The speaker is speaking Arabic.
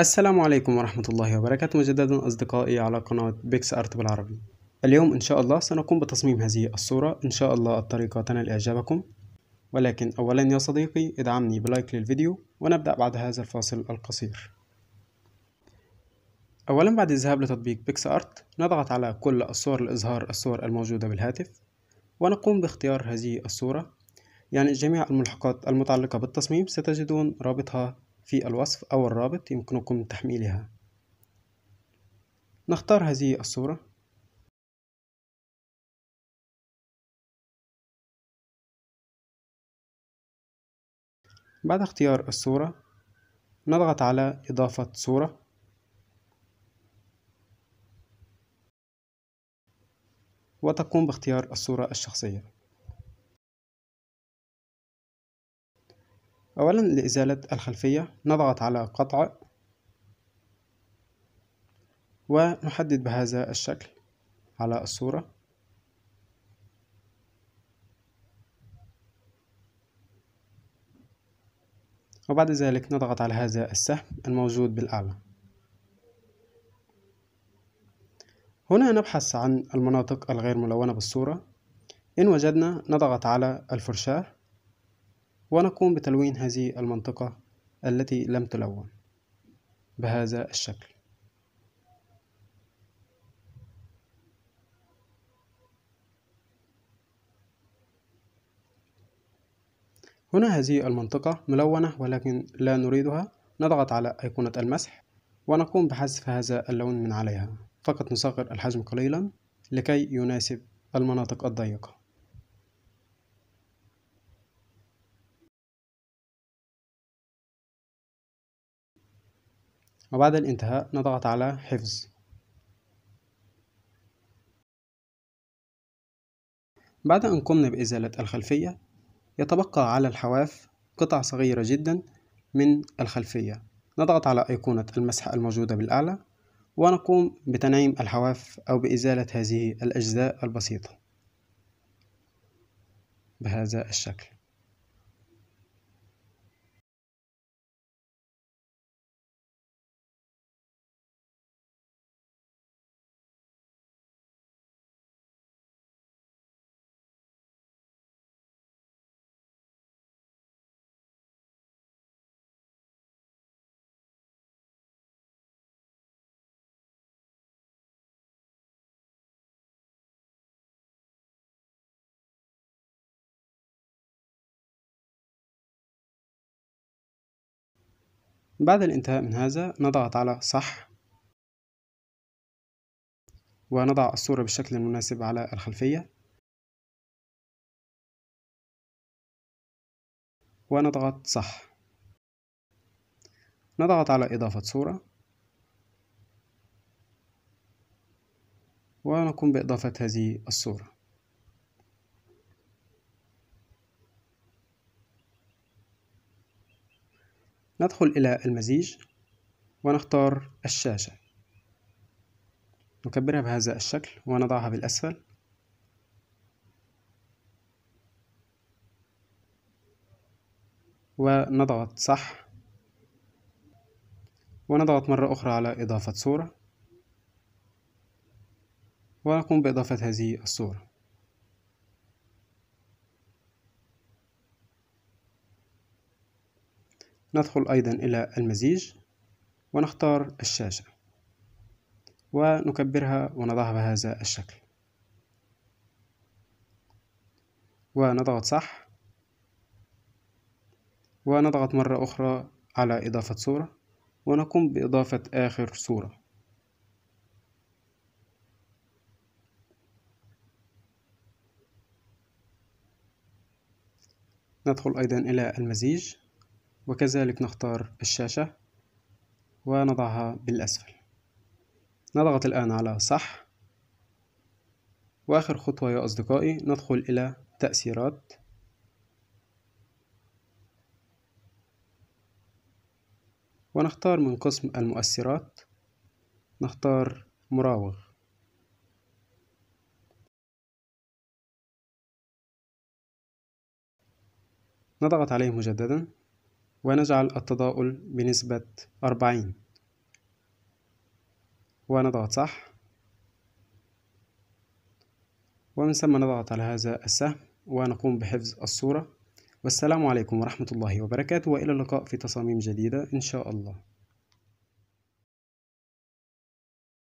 السلام عليكم ورحمة الله وبركاته مجددا أصدقائي على قناة بيكس أرت بالعربي اليوم إن شاء الله سنقوم بتصميم هذه الصورة إن شاء الله الطريقة تنال إعجابكم ولكن أولا يا صديقي ادعمني بلايك للفيديو ونبدأ بعد هذا الفاصل القصير أولا بعد الذهاب لتطبيق بيكس أرت نضغط على كل الصور لإظهار الصور الموجودة بالهاتف ونقوم باختيار هذه الصورة يعني جميع الملحقات المتعلقة بالتصميم ستجدون رابطها في الوصف أو الرابط يمكنكم تحميلها نختار هذه الصورة بعد اختيار الصورة نضغط على إضافة صورة وتقوم باختيار الصورة الشخصية أولا لإزالة الخلفية نضغط على قطع ونحدد بهذا الشكل على الصورة وبعد ذلك نضغط على هذا السهم الموجود بالأعلى هنا نبحث عن المناطق الغير ملونة بالصورة إن وجدنا نضغط على الفرشاة ونقوم بتلوين هذه المنطقة التي لم تلون بهذا الشكل هنا هذه المنطقة ملونة ولكن لا نريدها نضغط على أيقونة المسح ونقوم بحذف هذا اللون من عليها فقط نصغر الحجم قليلا لكي يناسب المناطق الضيقة وبعد الانتهاء نضغط على حفظ بعد أن قمنا بإزالة الخلفية يتبقى على الحواف قطع صغيرة جدا من الخلفية نضغط على أيقونة المسح الموجودة بالأعلى ونقوم بتنعيم الحواف أو بإزالة هذه الأجزاء البسيطة بهذا الشكل بعد الانتهاء من هذا نضغط على صح ونضع الصورة بالشكل المناسب على الخلفية ونضغط صح نضغط على إضافة صورة ونقوم بإضافة هذه الصورة ندخل إلى المزيج ونختار الشاشة نكبرها بهذا الشكل ونضعها بالأسفل ونضغط صح ونضغط مرة أخرى على إضافة صورة ونقوم بإضافة هذه الصورة ندخل أيضا إلى المزيج ونختار الشاشة ونكبرها ونضعها بهذا الشكل ونضغط صح ونضغط مرة أخرى على إضافة صورة ونقوم بإضافة آخر صورة ندخل أيضا إلى المزيج وكذلك نختار الشاشة ونضعها بالأسفل نضغط الآن على صح وآخر خطوة يا أصدقائي ندخل إلى تأثيرات ونختار من قسم المؤثرات نختار مراوغ نضغط عليه مجددا ونجعل التضاؤل بنسبة أربعين ونضغط صح ومن ثم نضغط على هذا السهم ونقوم بحفظ الصورة والسلام عليكم ورحمة الله وبركاته وإلى اللقاء في تصاميم جديدة إن شاء الله